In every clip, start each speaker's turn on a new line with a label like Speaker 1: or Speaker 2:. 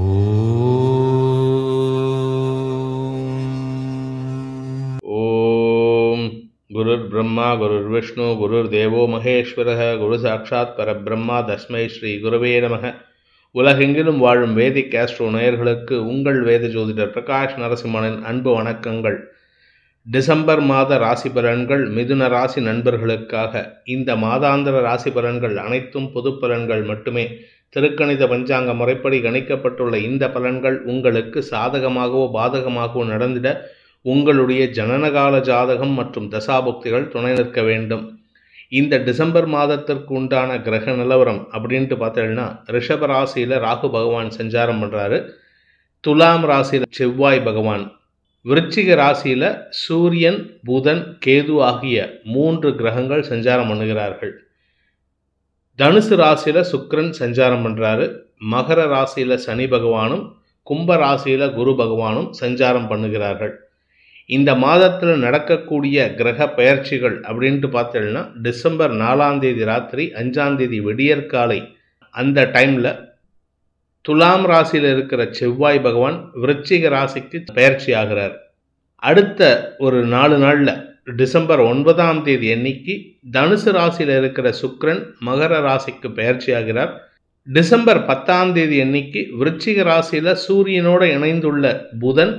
Speaker 1: ஓம் குருர் பிரம்மா குருர் விஷ்ணு குரு தேவோ மகேஸ்வர குரு சாட்சாத் பரபிரம்மா தஸ்மை ஸ்ரீ குருவே நமக உலகெங்கிலும் வாழும் வேதி கேஸ்ட்ரோ நேயர்களுக்கு உங்கள் வேத ஜோதிடர் பிரகாஷ் நரசிம்மனின் அன்பு வணக்கங்கள் டிசம்பர் மாத ராசி பலன்கள் மிதுன ராசி நண்பர்களுக்காக இந்த மாதாந்திர ராசி பலன்கள் அனைத்தும் பொது பலன்கள் மட்டுமே திருக்கணித பஞ்சாங்க முறைப்படி கணிக்கப்பட்டுள்ள இந்த பலன்கள் உங்களுக்கு சாதகமாகவோ பாதகமாகவோ நடந்திட உங்களுடைய ஜனனகால ஜாதகம் மற்றும் தசாபுக்திகள் துணை நிற்க வேண்டும் இந்த டிசம்பர் மாதத்திற்கு உண்டான கிரக நிலவரம் அப்படின்ட்டு பார்த்தீங்கன்னா ரிஷப ராசியில் ராகு பகவான் சஞ்சாரம் பண்ணுறாரு துலாம் ராசியில் செவ்வாய் பகவான் விருச்சிக ராசியில் சூரியன் புதன் கேது ஆகிய மூன்று கிரகங்கள் சஞ்சாரம் பண்ணுகிறார்கள் தனுசு ராசியில் சுக்கரன் சஞ்சாரம் பண்ணுறாரு மகர ராசியில் சனி பகவானும் கும்ப ராசியில் குரு பகவானும் சஞ்சாரம் பண்ணுகிறார்கள் இந்த மாதத்தில் நடக்கக்கூடிய கிரக பெயர்ச்சிகள் அப்படின்ட்டு பார்த்தீங்கன்னா டிசம்பர் நாலாம் தேதி ராத்திரி அஞ்சாம் தேதி விடியற்காலை அந்த டைமில் துலாம் ராசியில் இருக்கிற செவ்வாய் பகவான் விருச்சிக ராசிக்கு பயிற்சி ஆகிறார் அடுத்த ஒரு நாலு நாளில் டிசம்பர் ஒன்பதாம் தேதி அன்னைக்கு தனுசு ராசியில் இருக்கிற சுக்ரன் மகர ராசிக்கு பயிற்சியாகிறார் டிசம்பர் பத்தாம் தேதி அன்னைக்கு விருச்சிக ராசியில் சூரியனோடு இணைந்துள்ள புதன்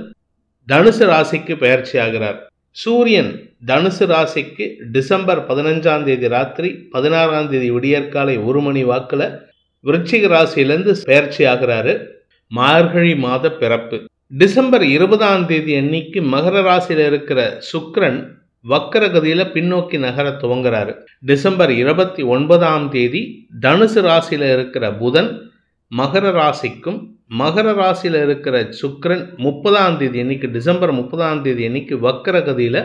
Speaker 1: தனுசு ராசிக்கு பயிற்சியாகிறார் சூரியன் தனுசு ராசிக்கு டிசம்பர் பதினஞ்சாம் தேதி ராத்திரி பதினாறாம் தேதி விடியற்காலை ஒரு மணி வாக்கில் விருச்சிக ராசியிலேருந்து பயிற்சி ஆகிறாரு மார்கழி மாத பிறப்பு டிசம்பர் இருபதாம் தேதி அன்னைக்கு மகர ராசியில் இருக்கிற சுக்ரன் வக்கரகதியில் பின்னோக்கி நகர துவங்குறாரு டிசம்பர் இருபத்தி ஒன்பதாம் தேதி தனுசு ராசியில் இருக்கிற புதன் மகர ராசிக்கும் மகர ராசியில் இருக்கிற சுக்கரன் முப்பதாம் தேதி இன்னைக்கு டிசம்பர் முப்பதாம் தேதி இன்னைக்கு வக்கரகதியில்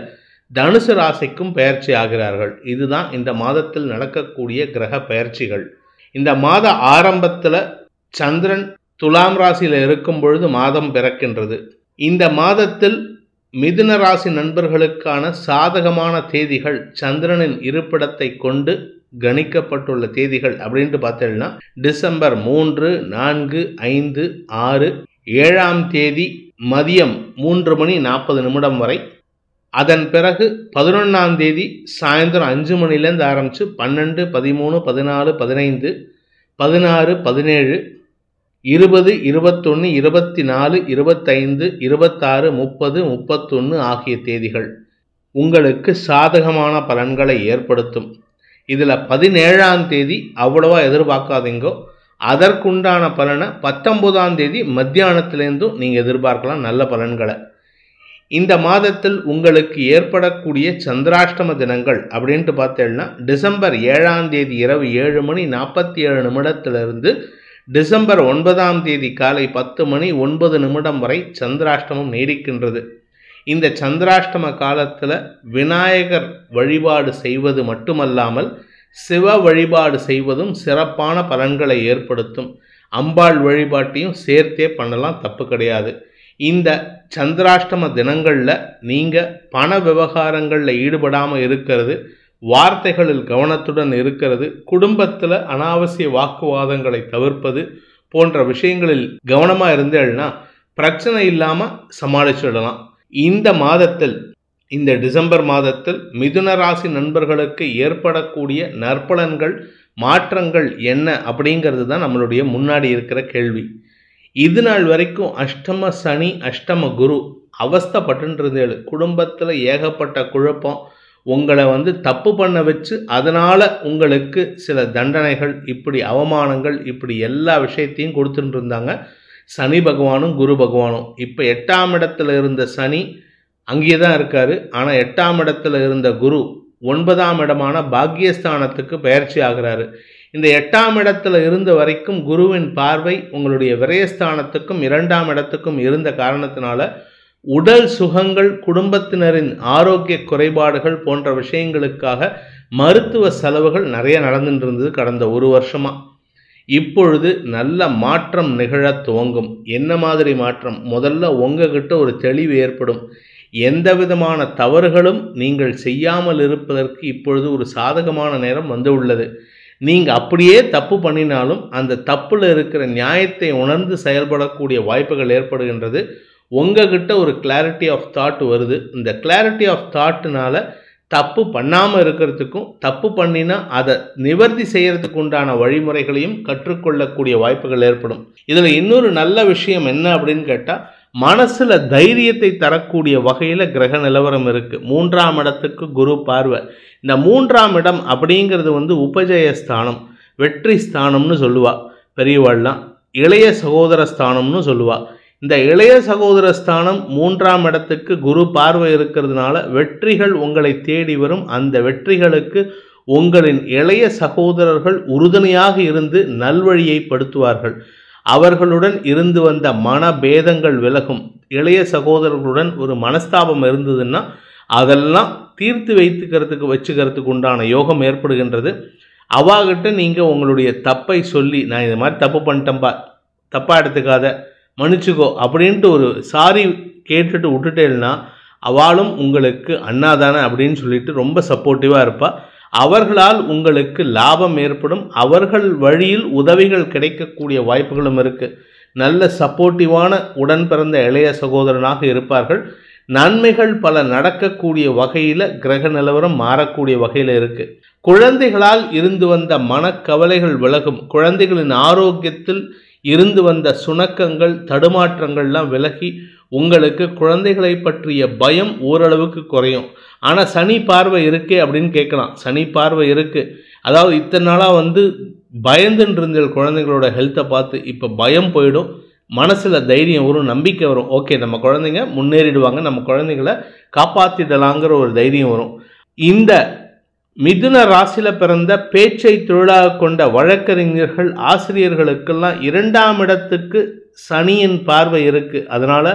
Speaker 1: தனுசு ராசிக்கும் பயிற்சி ஆகிறார்கள் இதுதான் இந்த மாதத்தில் நடக்கக்கூடிய கிரக பயிற்சிகள் இந்த மாத ஆரம்பத்தில் சந்திரன் துலாம் ராசியில் இருக்கும் பொழுது மாதம் பிறக்கின்றது இந்த மாதத்தில் மிதுன ராசி நண்பர்களுக்கான சாதகமான தேதிகள் சந்திரனின் இருப்பிடத்தை கொண்டு கணிக்கப்பட்டுள்ள தேதிகள் அப்படின்ட்டு பார்த்தோம்னா டிசம்பர் மூன்று நான்கு ஐந்து ஆறு ஏழாம் தேதி மதியம் மூன்று மணி நாற்பது நிமிடம் வரை அதன் பிறகு பதினொன்றாம் தேதி சாயந்தரம் அஞ்சு மணிலேருந்து ஆரம்பித்து பன்னெண்டு பதிமூணு பதினாலு பதினைந்து பதினாறு பதினேழு இருபது இருபத்தொன்று இருபத்தி நாலு இருபத்தைந்து இருபத்தாறு முப்பது முப்பத்தொன்று ஆகிய தேதிகள் உங்களுக்கு சாதகமான பலன்களை ஏற்படுத்தும் இதில் பதினேழாம் தேதி அவ்வளவா எதிர்பார்க்காதீங்கோ அதற்குண்டான பலனை பத்தொன்பதாம் தேதி மத்தியானத்திலேருந்தும் நீங்கள் எதிர்பார்க்கலாம் நல்ல பலன்களை இந்த மாதத்தில் உங்களுக்கு ஏற்படக்கூடிய சந்திராஷ்டம தினங்கள் அப்படின்ட்டு பார்த்தேன்னா டிசம்பர் ஏழாம் தேதி இரவு ஏழு மணி நாற்பத்தி ஏழு நிமிடத்திலிருந்து டிசம்பர் ஒன்பதாம் தேதி காலை பத்து மணி ஒன்பது நிமிடம் வரை சந்திராஷ்டமம் நீடிக்கின்றது இந்த சந்திராஷ்டம காலத்தில் விநாயகர் வழிபாடு செய்வது மட்டுமல்லாமல் சிவ வழிபாடு செய்வதும் சிறப்பான பலன்களை ஏற்படுத்தும் அம்பாள் வழிபாட்டையும் சேர்த்தே பண்ணலாம் தப்பு கிடையாது இந்த சந்திராஷ்டம தினங்களில் நீங்கள் பண விவகாரங்களில் ஈடுபடாமல் இருக்கிறது வார்த்தைகளில் கவனத்துடன் இருக்கிறது குடும்பத்தில் அனாவசிய வாக்குவாதங்களை தவிர்ப்பது போன்ற விஷயங்களில் கவனமாக இருந்தேன்னா பிரச்சனை இல்லாமல் சமாளிச்சுடலாம் இந்த மாதத்தில் இந்த டிசம்பர் மாதத்தில் மிதுன ராசி நண்பர்களுக்கு ஏற்படக்கூடிய நற்பலன்கள் மாற்றங்கள் என்ன அப்படிங்கிறது தான் நம்மளுடைய முன்னாடி இருக்கிற கேள்வி இது நாள் வரைக்கும் அஷ்டம சனி அஷ்டம குரு அவஸ்தப்பட்டு குடும்பத்தில் ஏகப்பட்ட குழப்பம் உங்களை வந்து தப்பு பண்ண வச்சு அதனால் உங்களுக்கு சில தண்டனைகள் இப்படி அவமானங்கள் இப்படி எல்லா விஷயத்தையும் கொடுத்துட்டு இருந்தாங்க சனி பகவானும் குரு பகவானும் இப்போ எட்டாம் இடத்துல இருந்த சனி அங்கேயே தான் இருக்கார் ஆனால் எட்டாம் இடத்துல இருந்த குரு ஒன்பதாம் இடமான பாக்யஸ்தானத்துக்கு பயிற்சி ஆகிறாரு இந்த எட்டாம் இடத்துல இருந்த வரைக்கும் குருவின் பார்வை உங்களுடைய விரயஸ்தானத்துக்கும் இரண்டாம் இடத்துக்கும் இருந்த காரணத்தினால உடல் சுகங்கள் குடும்பத்தினரின் ஆரோக்கிய குறைபாடுகள் போன்ற விஷயங்களுக்காக மருத்துவ செலவுகள் நிறைய நடந்துட்டு இருந்தது கடந்த ஒரு வருஷமாக இப்பொழுது நல்ல மாற்றம் நிகழ துவங்கும் என்ன மாதிரி மாற்றம் முதல்ல உங்ககிட்ட ஒரு தெளிவு ஏற்படும் எந்த விதமான தவறுகளும் நீங்கள் செய்யாமல் இருப்பதற்கு இப்பொழுது ஒரு சாதகமான நேரம் வந்து உள்ளது நீங்கள் அப்படியே தப்பு பண்ணினாலும் அந்த தப்பில் இருக்கிற நியாயத்தை உணர்ந்து செயல்படக்கூடிய வாய்ப்புகள் ஏற்படுகின்றது உங்ககிட்ட ஒரு கிளாரிட்டி ஆஃப் தாட் வருது இந்த கிளாரிட்டி ஆஃப் தாட்னால தப்பு பண்ணாமல் இருக்கிறதுக்கும் தப்பு பண்ணினா அதை நிவர்த்தி செய்கிறதுக்கு உண்டான வழிமுறைகளையும் கற்றுக்கொள்ளக்கூடிய வாய்ப்புகள் ஏற்படும் இதில் இன்னொரு நல்ல விஷயம் என்ன அப்படின்னு கேட்டால் மனசில் தைரியத்தை தரக்கூடிய வகையில் கிரக நிலவரம் இருக்குது மூன்றாம் இடத்துக்கு குரு பார்வை இந்த மூன்றாம் இடம் அப்படிங்கிறது வந்து உபஜய ஸ்தானம் வெற்றி ஸ்தானம்னு சொல்லுவாள் பெரியவாள்லாம் இளைய சகோதர ஸ்தானம்னு சொல்லுவாள் இந்த இளைய சகோதர ஸ்தானம் மூன்றாம் இடத்துக்கு குரு பார்வை இருக்கிறதுனால வெற்றிகள் உங்களை தேடி வரும் அந்த வெற்றிகளுக்கு உங்களின் இளைய சகோதரர்கள் உறுதுணையாக இருந்து நல்வழியை படுத்துவார்கள் அவர்களுடன் இருந்து வந்த மன பேதங்கள் விலகும் இளைய சகோதரர்களுடன் ஒரு மனஸ்தாபம் இருந்ததுன்னா அதெல்லாம் தீர்த்து வைத்துக்கிறதுக்கு வச்சுக்கிறதுக்கு உண்டான யோகம் ஏற்படுகின்றது அவாகிட்ட நீங்கள் உங்களுடைய தப்பை சொல்லி நான் இது மாதிரி தப்பு பண்ணிட்டேன்பா தப்பாக எடுத்துக்காத மன்னிச்சுக்கோ அப்படின்ட்டு ஒரு சாரி கேட்டுட்டு விட்டுட்டேன்னா அவளும் உங்களுக்கு அண்ணா தானே அப்படின்னு சொல்லிட்டு ரொம்ப சப்போர்ட்டிவாக இருப்பாள் அவர்களால் உங்களுக்கு லாபம் ஏற்படும் அவர்கள் வழியில் உதவிகள் கிடைக்கக்கூடிய வாய்ப்புகளும் இருக்குது நல்ல சப்போர்ட்டிவான உடன் பிறந்த இளைய சகோதரனாக இருப்பார்கள் நன்மைகள் பல நடக்கக்கூடிய வகையில் கிரக நிலவரம் மாறக்கூடிய வகையில் இருக்குது குழந்தைகளால் இருந்து வந்த மனக்கவலைகள் விலகும் குழந்தைகளின் ஆரோக்கியத்தில் இருந்து வந்த சுணக்கங்கள் தடுமாற்றங்கள்லாம் விலகி உங்களுக்கு குழந்தைகளை பற்றிய பயம் ஓரளவுக்கு குறையும் ஆனால் சனி பார்வை இருக்கே அப்படின்னு கேட்கலாம் சனி பார்வை இருக்குது அதாவது இத்தனை நாளாக வந்து பயந்துன்னு இருந்த குழந்தைங்களோட ஹெல்த்தை பார்த்து இப்போ பயம் போயிடும் மனசில் தைரியம் வரும் நம்பிக்கை வரும் ஓகே நம்ம குழந்தைங்க முன்னேறிடுவாங்க நம்ம குழந்தைங்கள காப்பாற்றிடலாங்கிற ஒரு தைரியம் வரும் இந்த மிதுன ராசியில் பிறந்த பேச்சை தொழிலாக கொண்ட வழக்கறிஞர்கள் ஆசிரியர்களுக்கெல்லாம் இரண்டாம் இடத்துக்கு சனியின் பார்வை இருக்குது அதனால்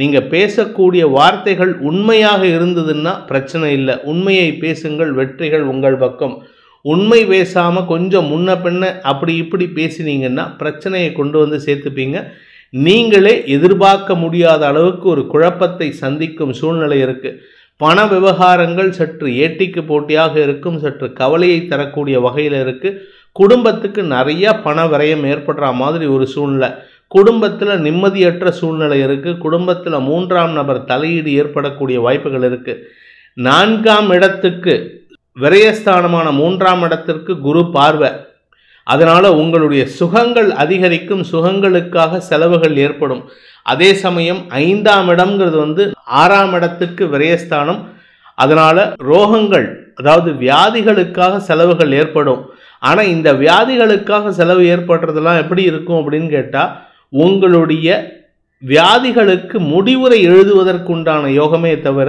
Speaker 1: நீங்கள் பேசக்கூடிய வார்த்தைகள் உண்மையாக இருந்ததுன்னா பிரச்சனை இல்லை உண்மையை பேசுங்கள் வெற்றிகள் உங்கள் பக்கம் உண்மை பேசாமல் கொஞ்சம் முன்ன பின்ன அப்படி இப்படி பேசினீங்கன்னா பிரச்சனையை கொண்டு வந்து சேர்த்துப்பீங்க நீங்களே எதிர்பார்க்க முடியாத அளவுக்கு ஒரு குழப்பத்தை சந்திக்கும் சூழ்நிலை இருக்குது பண விவகாரங்கள் சற்று ஏட்டிக்கு போட்டியாக இருக்கும் சற்று கவலையை தரக்கூடிய வகையில் இருக்குது குடும்பத்துக்கு நிறையா பண விரயம் ஏற்படுற மாதிரி ஒரு சூழ்நிலை குடும்பத்தில் நிம்மதியற்ற சூழ்நிலை இருக்குது குடும்பத்தில் மூன்றாம் நபர் தலையீடு ஏற்படக்கூடிய வாய்ப்புகள் இருக்குது நான்காம் இடத்துக்கு விரயஸ்தானமான மூன்றாம் இடத்திற்கு குரு பார்வை அதனால் உங்களுடைய சுகங்கள் அதிகரிக்கும் சுகங்களுக்காக செலவுகள் ஏற்படும் அதே சமயம் ஐந்தாம் இடம்ங்கிறது வந்து ஆறாம் இடத்துக்கு விரயஸ்தானம் அதனால் ரோகங்கள் அதாவது வியாதிகளுக்காக செலவுகள் ஏற்படும் ஆனால் இந்த வியாதிகளுக்காக செலவு ஏற்படுறதெல்லாம் எப்படி இருக்கும் அப்படின்னு கேட்டால் உங்களுடைய வியாதிகளுக்கு முடிவுரை எழுதுவதற்குண்டான யோகமே தவிர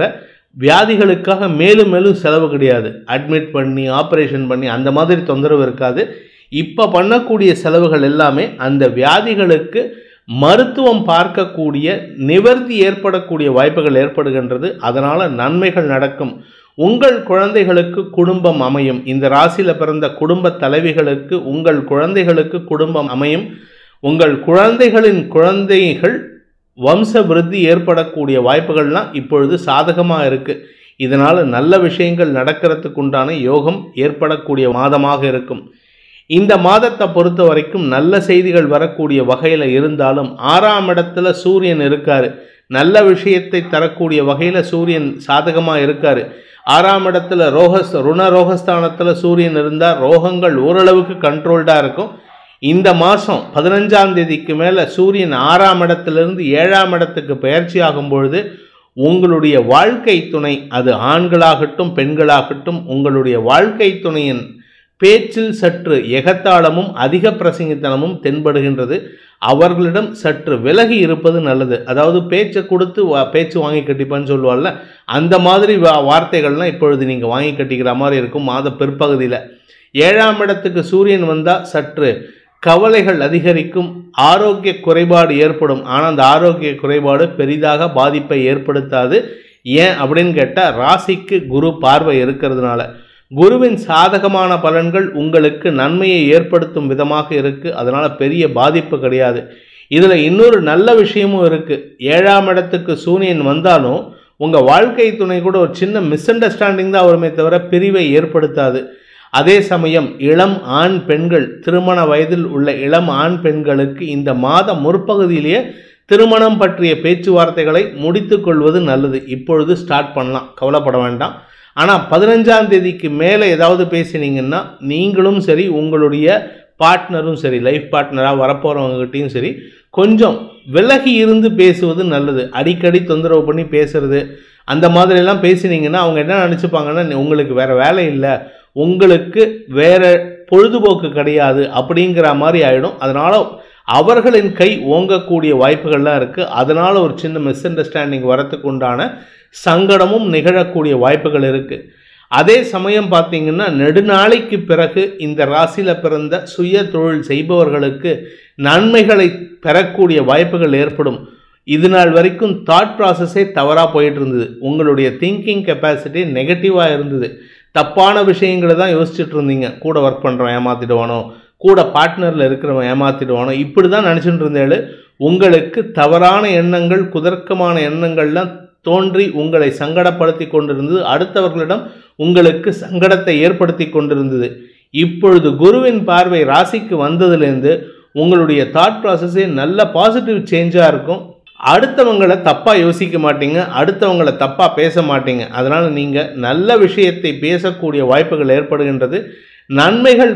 Speaker 1: வியாதிகளுக்காக மேலும் மேலும் செலவு கிடையாது அட்மிட் பண்ணி ஆப்ரேஷன் பண்ணி அந்த மாதிரி தொந்தரவு இருக்காது இப்போ பண்ணக்கூடிய செலவுகள் எல்லாமே அந்த வியாதிகளுக்கு மருத்துவம் பார்க்கக்கூடிய நிவர்த்தி ஏற்படக்கூடிய வாய்ப்புகள் ஏற்படுகின்றது அதனால் நன்மைகள் நடக்கும் உங்கள் குழந்தைகளுக்கு குடும்பம் அமையும் இந்த ராசியில் பிறந்த குடும்ப தலைவிகளுக்கு உங்கள் குழந்தைகளுக்கு குடும்பம் அமையும் உங்கள் குழந்தைகளின் குழந்தைகள் வம்ச விருத்தி ஏற்படக்கூடிய வாய்ப்புகள்லாம் இப்பொழுது சாதகமாக இருக்குது இதனால் நல்ல விஷயங்கள் நடக்கிறதுக்குண்டான யோகம் ஏற்படக்கூடிய மாதமாக இருக்கும் இந்த மாதத்தை பொறுத்த வரைக்கும் நல்ல செய்திகள் வரக்கூடிய வகையில் இருந்தாலும் ஆறாம் இடத்துல சூரியன் இருக்கார் நல்ல விஷயத்தை தரக்கூடிய வகையில் சூரியன் சாதகமாக இருக்கார் ஆறாம் இடத்துல ரோகஸ் ருண ரோகஸ்தானத்தில் சூரியன் இருந்தால் ரோகங்கள் ஓரளவுக்கு கண்ட்ரோல்டாக இருக்கும் இந்த மாதம் பதினஞ்சாம் தேதிக்கு மேலே சூரியன் ஆறாம் இடத்துலேருந்து ஏழாம் இடத்துக்கு பயிற்சி ஆகும் பொழுது உங்களுடைய வாழ்க்கை துணை அது ஆண்களாகட்டும் பெண்களாகட்டும் உங்களுடைய வாழ்க்கை துணையின் பேச்சில் சற்று எகத்தாளமும் அதிக பிரசங்கித்தனமும் தென்படுகின்றது அவர்களிடம் சற்று விலகி இருப்பது நல்லது அதாவது பேச்சை கொடுத்து பேச்சு வாங்கி கட்டிப்பான்னு சொல்லுவாள்ல அந்த மாதிரி வா வார்த்தைகள்லாம் இப்பொழுது நீங்கள் வாங்கி கட்டிக்கிற மாதிரி இருக்கும் மாத பிற்பகுதியில் ஏழாம் இடத்துக்கு சூரியன் வந்தால் சற்று கவலைகள் அதிகரிக்கும் ஆரோக்கிய குறைபாடு ஏற்படும் ஆனால் அந்த ஆரோக்கிய குறைபாடு பெரிதாக பாதிப்பை ஏற்படுத்தாது ஏன் அப்படின்னு கேட்டால் ராசிக்கு குரு பார்வை இருக்கிறதுனால குருவின் சாதகமான பலன்கள் உங்களுக்கு நன்மையை ஏற்படுத்தும் விதமாக இருக்குது அதனால் பெரிய பாதிப்பு கிடையாது இதில் இன்னொரு நல்ல விஷயமும் இருக்குது ஏழாம் இடத்துக்கு சூனியன் வந்தாலும் உங்கள் வாழ்க்கை துணை கூட ஒரு சின்ன மிஸ் அண்டர்ஸ்டாண்டிங் தான் வருமே தவிர பிரிவை ஏற்படுத்தாது அதே சமயம் இளம் ஆண் பெண்கள் திருமண வயதில் உள்ள இளம் ஆண் பெண்களுக்கு இந்த மாத முற்பகுதியிலேயே திருமணம் பற்றிய பேச்சுவார்த்தைகளை முடித்து கொள்வது நல்லது இப்பொழுது ஸ்டார்ட் பண்ணலாம் கவலைப்பட வேண்டாம் ஆனால் பதினஞ்சாம் தேதிக்கு மேலே ஏதாவது பேசினீங்கன்னா நீங்களும் சரி உங்களுடைய பார்ட்னரும் சரி லைஃப் பார்ட்னராக வரப்போகிறவங்ககிட்டையும் சரி கொஞ்சம் விலகி இருந்து பேசுவது நல்லது அடிக்கடி தொந்தரவு பண்ணி பேசுறது அந்த மாதிரிலாம் பேசினீங்கன்னா அவங்க என்ன நினச்சிப்பாங்கன்னா உங்களுக்கு வேறு வேலை இல்லை உங்களுக்கு வேறு பொழுதுபோக்கு கிடையாது அப்படிங்கிற மாதிரி ஆகிடும் அதனால் அவர்களின் கை ஓங்கக்கூடிய வாய்ப்புகள்லாம் இருக்குது அதனால் ஒரு சின்ன மிஸ் அண்டர்ஸ்டாண்டிங் வரத்துக்கு உண்டான சங்கடமும் நிகழக்கூடிய வாய்ப்புகள் இருக்குது அதே சமயம் பார்த்தீங்கன்னா நெடுநாளைக்கு பிறகு இந்த ராசியில் பிறந்த சுய தொழில் செய்பவர்களுக்கு நன்மைகளை பெறக்கூடிய வாய்ப்புகள் ஏற்படும் இது நாள் வரைக்கும் தாட் ப்ராசஸே தவறாக போயிட்டு இருந்தது உங்களுடைய திங்கிங் கெப்பாசிட்டி நெகட்டிவாக இருந்தது தப்பான விஷயங்களை தான் யோசிச்சுட்டு இருந்தீங்க கூட ஒர்க் பண்ணுறோம் ஏமாற்றிடுவானோ கூட பார்ட்னரில் இருக்கிறவன் ஏமாற்றிடுவானோ இப்படி தான் நினச்சிட்டு இருந்தேள் உங்களுக்கு தவறான எண்ணங்கள் குதர்க்கமான எண்ணங்கள்லாம் தோன்றி உங்களை சங்கடப்படுத்தி கொண்டிருந்தது அடுத்தவர்களிடம் உங்களுக்கு சங்கடத்தை ஏற்படுத்தி கொண்டிருந்தது இப்பொழுது குருவின் பார்வை ராசிக்கு வந்ததுலேருந்து உங்களுடைய தாட் ப்ராசஸே நல்ல பாசிட்டிவ் சேஞ்சாக இருக்கும் அடுத்தவங்களை தப்பாக யோசிக்க மாட்டீங்க அடுத்தவங்களை தப்பாக பேச மாட்டீங்க அதனால் நீங்கள் நல்ல விஷயத்தை பேசக்கூடிய வாய்ப்புகள் ஏற்படுகின்றது நன்மைகள்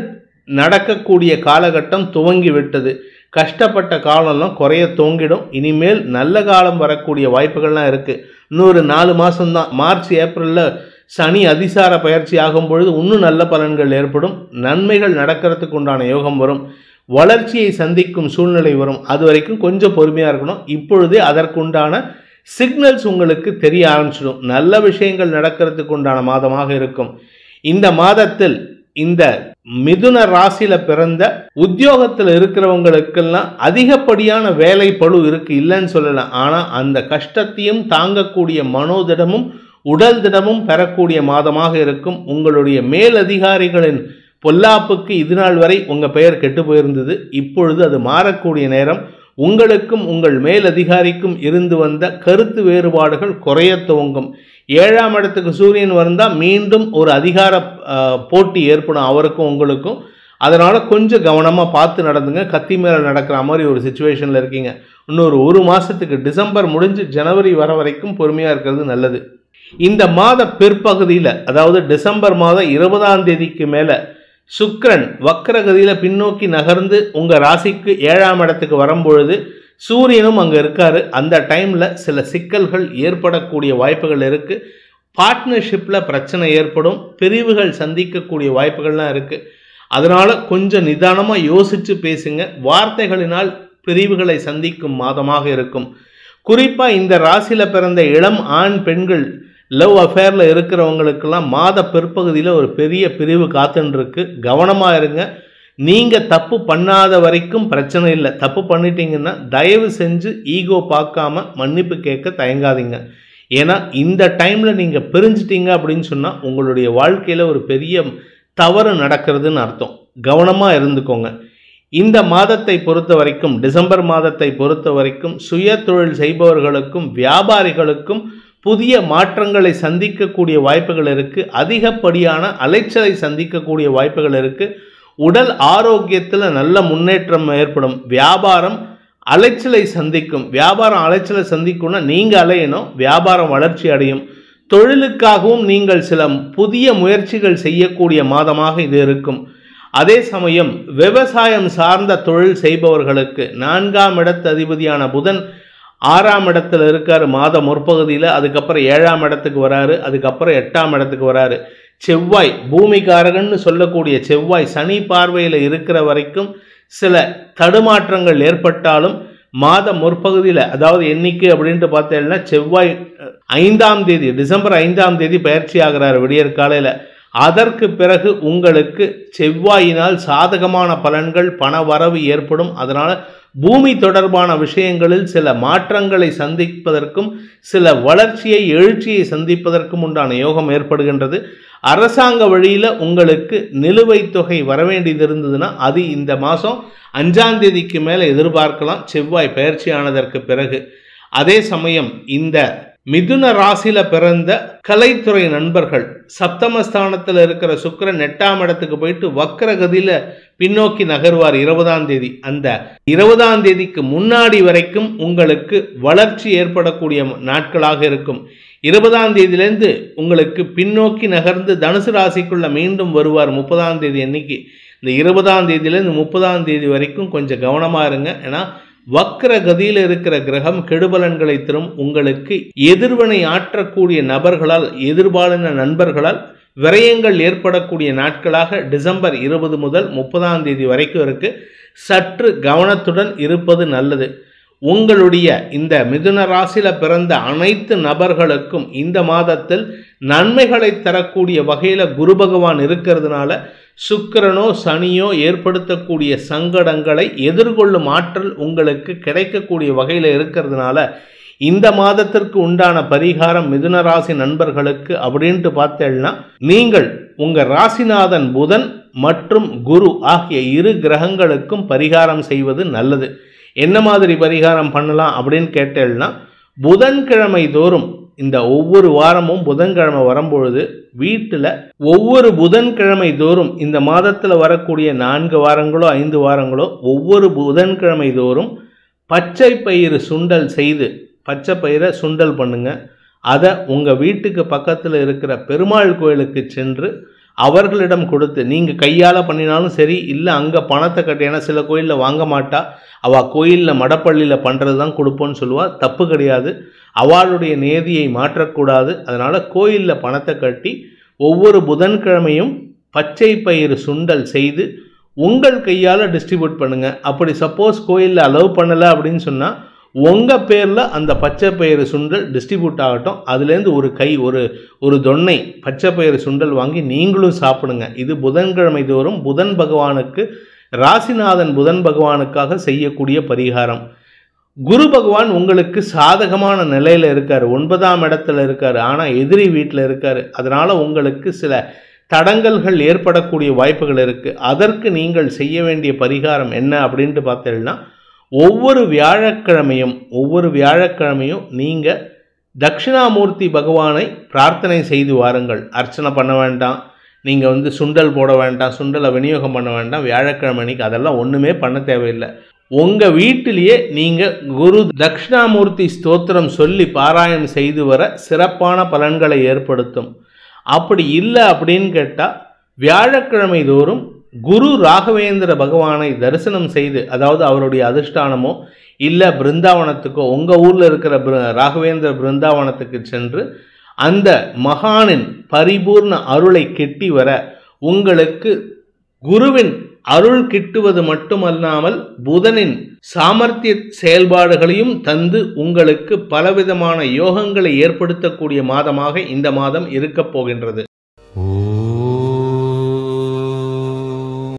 Speaker 1: நடக்கக்கூடிய காலகட்டம் துவங்கி விட்டது கஷ்டப்பட்ட காலம்லாம் குறைய தோங்கிடும் இனிமேல் நல்ல காலம் வரக்கூடிய வாய்ப்புகள்லாம் இருக்குது இன்னொரு நாலு மாதம்தான் மார்ச் ஏப்ரலில் சனி அதிசார பயிற்சி ஆகும் பொழுது இன்னும் நல்ல பலன்கள் ஏற்படும் நன்மைகள் நடக்கிறதுக்கு உண்டான யோகம் வரும் வளர்ச்சியை சந்திக்கும் சூழ்நிலை வரும் அது வரைக்கும் கொஞ்சம் பொறுமையாக இருக்கணும் இப்பொழுதே அதற்குண்டான சிக்னல்ஸ் உங்களுக்கு தெரிய ஆரம்பிச்சிடும் நல்ல விஷயங்கள் நடக்கிறதுக்கு உண்டான மாதமாக இருக்கும் இந்த மாதத்தில் இந்த மிதுன ராசியில பிறந்த உத்தியோகத்தில் இருக்கிறவங்களுக்கெல்லாம் அதிகப்படியான வேலை பழு இருக்கு இல்லைன்னு சொல்லலாம் ஆனால் அந்த கஷ்டத்தையும் தாங்கக்கூடிய மனோதிடமும் உடல் திடமும் பெறக்கூடிய மாதமாக இருக்கும் உங்களுடைய மேலதிகாரிகளின் பொல்லாப்புக்கு இது நாள் வரை உங்கள் பெயர் கெட்டு போயிருந்தது இப்பொழுது அது மாறக்கூடிய நேரம் உங்களுக்கும் உங்கள் மேலதிகாரிக்கும் இருந்து வந்த கருத்து வேறுபாடுகள் குறைய துவங்கும் ஏழாம் இடத்துக்கு சூரியன் வந்தால் மீண்டும் ஒரு அதிகார போட்டி ஏற்படும் அவருக்கும் உங்களுக்கும் அதனால் கொஞ்சம் கவனமாக பார்த்து நடந்துங்க கத்தி மேலே நடக்கிற மாதிரி ஒரு சுச்சுவேஷனில் இருக்கீங்க இன்னொரு ஒரு மாதத்துக்கு டிசம்பர் முடிஞ்சு ஜனவரி வர வரைக்கும் பொறுமையாக இருக்கிறது நல்லது இந்த மாத பிற்பகுதியில் அதாவது டிசம்பர் மாதம் இருபதாம் தேதிக்கு மேலே சுக்ரன் வக்கரகதியில் பின்னோக்கி நகர்ந்து உங்கள் ராசிக்கு ஏழாம் இடத்துக்கு வரும்பொழுது சூரியனும் அங்கே இருக்கார் அந்த டைமில் சில சிக்கல்கள் ஏற்படக்கூடிய வாய்ப்புகள் இருக்குது பார்ட்னர்ஷிப்பில் பிரச்சனை ஏற்படும் பிரிவுகள் சந்திக்கக்கூடிய வாய்ப்புகள்லாம் இருக்குது அதனால் கொஞ்சம் நிதானமாக யோசித்து பேசுங்க வார்த்தைகளினால் பிரிவுகளை சந்திக்கும் மாதமாக இருக்கும் குறிப்பாக இந்த ராசியில் பிறந்த இளம் ஆண் பெண்கள் லவ் அஃபேரில் இருக்கிறவங்களுக்கெல்லாம் மாத பிற்பகுதியில் ஒரு பெரிய பிரிவு காத்துன்னு இருக்குது கவனமாக இருங்க நீங்கள் தப்பு பண்ணாத வரைக்கும் பிரச்சனை இல்லை தப்பு பண்ணிட்டீங்கன்னா தயவு செஞ்சு ஈகோ பார்க்காம மன்னிப்பு கேட்க தயங்காதீங்க ஏன்னா இந்த டைமில் நீங்கள் பிரிஞ்சிட்டீங்க அப்படின்னு சொன்னால் உங்களுடைய வாழ்க்கையில் ஒரு பெரிய தவறு நடக்கிறதுன்னு அர்த்தம் கவனமாக இருந்துக்கோங்க இந்த மாதத்தை பொறுத்த வரைக்கும் டிசம்பர் மாதத்தை பொறுத்த வரைக்கும் சுய தொழில் செய்பவர்களுக்கும் வியாபாரிகளுக்கும் புதிய மாற்றங்களை சந்திக்கக்கூடிய வாய்ப்புகள் இருக்குது அதிகப்படியான அலைச்சலை சந்திக்கக்கூடிய வாய்ப்புகள் இருக்குது உடல் ஆரோக்கியத்தில் நல்ல முன்னேற்றம் ஏற்படும் வியாபாரம் அலைச்சலை சந்திக்கும் வியாபாரம் அலைச்சலை சந்திக்கும்னா நீங்கள் அலையணும் வியாபாரம் வளர்ச்சி அடையும் தொழிலுக்காகவும் நீங்கள் சில புதிய முயற்சிகள் செய்யக்கூடிய மாதமாக இது இருக்கும் அதே சமயம் விவசாயம் சார்ந்த தொழில் செய்பவர்களுக்கு நான்காம் இடத்து அதிபதியான புதன் ஆறாம் இடத்துல இருக்கார் மாத முற்பகுதியில் அதுக்கப்புறம் ஏழாம் இடத்துக்கு வராரு அதுக்கப்புறம் எட்டாம் இடத்துக்கு வராரு செவ்வாய் பூமிகாரகன்னு சொல்லக்கூடிய செவ்வாய் சனி பார்வையில் இருக்கிற வரைக்கும் சில தடுமாற்றங்கள் ஏற்பட்டாலும் மாத முற்பகுதியில் அதாவது என்னைக்கு அப்படின்ட்டு பார்த்தேன்னா செவ்வாய் ஐந்தாம் தேதி டிசம்பர் ஐந்தாம் தேதி பயிற்சி ஆகிறார் விடியற் காலையில் அதற்கு பிறகு உங்களுக்கு செவ்வாயினால் சாதகமான பலன்கள் பண வரவு ஏற்படும் அதனால் பூமி தொடர்பான விஷயங்களில் சில மாற்றங்களை சந்திப்பதற்கும் சில வளர்ச்சியை எழுச்சியை சந்திப்பதற்கும் உண்டான யோகம் ஏற்படுகின்றது அரசாங்க வழியில் உங்களுக்கு நிலுவைத் தொகை வரவேண்டியது இருந்ததுன்னா அது இந்த மாதம் அஞ்சாம் தேதிக்கு மேலே எதிர்பார்க்கலாம் செவ்வாய் பயிற்சியானதற்கு பிறகு அதே சமயம் இந்த மிதுன ராசியில பிறந்த கலைத்துறை நண்பர்கள் சப்தமஸ்தானத்தில் இருக்கிற சுக்கரன் எட்டாம் இடத்துக்கு போயிட்டு வக்கரகதியில பின்னோக்கி நகர்வார் இருபதாம் தேதி அந்த இருபதாம் தேதிக்கு முன்னாடி வரைக்கும் உங்களுக்கு வளர்ச்சி ஏற்படக்கூடிய நாட்களாக இருக்கும் இருபதாம் தேதியிலேருந்து உங்களுக்கு பின்னோக்கி நகர்ந்து தனுசு ராசிக்குள்ள மீண்டும் வருவார் முப்பதாம் தேதி அன்னைக்கு இந்த இருபதாம் தேதியிலேருந்து முப்பதாம் தேதி வரைக்கும் கொஞ்சம் கவனமாக இருங்க ஏன்னா வக்ர கதியில் இருக்கிற கிரகம் கெடுபலன்களை தரும் உங்களுக்கு எதிர்வினை ஆற்றக்கூடிய நபர்களால் எதிர்பாலின நண்பர்களால் விரயங்கள் ஏற்படக்கூடிய நாட்களாக டிசம்பர் இருபது முதல் முப்பதாம் தேதி வரைக்கும் இருக்கு சற்று கவனத்துடன் இருப்பது நல்லது உங்களுடைய இந்த மிதுன ராசியில் பிறந்த அனைத்து நபர்களுக்கும் இந்த மாதத்தில் நன்மைகளை தரக்கூடிய வகையில் குரு பகவான் இருக்கிறதுனால சுக்கரனோ சனியோ ஏற்படுத்தக்கூடிய சங்கடங்களை எதிர்கொள்ளும் ஆற்றல் உங்களுக்கு கிடைக்கக்கூடிய வகையில் இருக்கிறதுனால இந்த மாதத்திற்கு உண்டான பரிகாரம் மிதுன ராசி நண்பர்களுக்கு அப்படின்ட்டு பார்த்தேன்னா நீங்கள் உங்கள் ராசிநாதன் புதன் மற்றும் குரு ஆகிய இரு கிரகங்களுக்கும் பரிகாரம் செய்வது நல்லது என்ன மாதிரி பரிகாரம் பண்ணலாம் அப்படின்னு கேட்டேன்னா புதன்கிழமை தோறும் இந்த ஒவ்வொரு வாரமும் புதன்கிழமை வரும்பொழுது வீட்டில் ஒவ்வொரு புதன்கிழமை தோறும் இந்த மாதத்தில் வரக்கூடிய நான்கு வாரங்களோ ஐந்து வாரங்களோ ஒவ்வொரு புதன்கிழமை தோறும் பச்சை பயிறு சுண்டல் செய்து பச்சை பயிரை சுண்டல் பண்ணுங்கள் அதை உங்கள் வீட்டுக்கு பக்கத்தில் இருக்கிற பெருமாள் கோயிலுக்கு சென்று அவர்களிடம் கொடுத்து நீங்கள் கையால் பண்ணினாலும் சரி இல்லை அங்கே பணத்தை கட்டி ஏன்னா சில கோயிலில் வாங்க மாட்டா அவள் கோயிலில் மடப்பள்ளியில் பண்ணுறது தான் கொடுப்போன்னு சொல்லுவாள் தப்பு கிடையாது அவளுடைய நேதியை மாற்றக்கூடாது அதனால் கோயிலில் பணத்தை கட்டி ஒவ்வொரு புதன்கிழமையும் பச்சை பயிறு சுண்டல் செய்து உங்கள் கையால் டிஸ்ட்ரிபியூட் பண்ணுங்கள் அப்படி சப்போஸ் கோயிலில் அலோவ் பண்ணலை அப்படின்னு சொன்னால் உங்கள் பேரில் அந்த பச்சை பயிறு சுண்டல் டிஸ்ட்ரிபியூட் ஆகட்டும் அதுலேருந்து ஒரு கை ஒரு ஒரு தொன்னை பச்சை பயிறு சுண்டல் வாங்கி நீங்களும் சாப்பிடுங்க இது புதன்கிழமை தோறும் புதன் பகவானுக்கு ராசிநாதன் புதன் பகவானுக்காக செய்யக்கூடிய பரிகாரம் குரு பகவான் உங்களுக்கு சாதகமான நிலையில் இருக்கார் ஒன்பதாம் இடத்துல இருக்கார் ஆனால் எதிரி வீட்டில் இருக்கார் அதனால் உங்களுக்கு சில தடங்கல்கள் ஏற்படக்கூடிய வாய்ப்புகள் இருக்குது அதற்கு நீங்கள் செய்ய வேண்டிய பரிகாரம் என்ன அப்படின்ட்டு பார்த்தீங்கன்னா ஒவ்வொரு வியாழக்கிழமையும் ஒவ்வொரு வியாழக்கிழமையும் நீங்கள் தட்சிணாமூர்த்தி பகவானை பிரார்த்தனை செய்து வாருங்கள் அர்ச்சனை பண்ண வேண்டாம் நீங்கள் வந்து சுண்டல் போட வேண்டாம் சுண்டலை விநியோகம் பண்ண வேண்டாம் வியாழக்கிழமை அதெல்லாம் ஒன்றுமே பண்ண தேவையில்லை உங்கள் வீட்டிலேயே நீங்கள் குரு தட்சிணாமூர்த்தி ஸ்தோத்திரம் சொல்லி பாராயணம் செய்து வர சிறப்பான பலன்களை ஏற்படுத்தும் அப்படி இல்லை அப்படின்னு கேட்டால் வியாழக்கிழமை தோறும் குரு ராகவேந்திர பகவானை தரிசனம் செய்து அதாவது அவருடைய அதிர்ஷ்டானமோ இல்லை பிருந்தாவனத்துக்கோ உங்கள் ஊரில் இருக்கிற ராகவேந்திர பிருந்தாவனத்துக்கு சென்று அந்த மகானின் பரிபூர்ண அருளை கெட்டி வர உங்களுக்கு குருவின் அருள் கிட்டுவது மட்டுமல்லாமல் புதனின் சாமர்த்திய செயல்பாடுகளையும் தந்து உங்களுக்கு பலவிதமான யோகங்களை ஏற்படுத்தக்கூடிய மாதமாக இந்த மாதம் இருக்கப் போகின்றது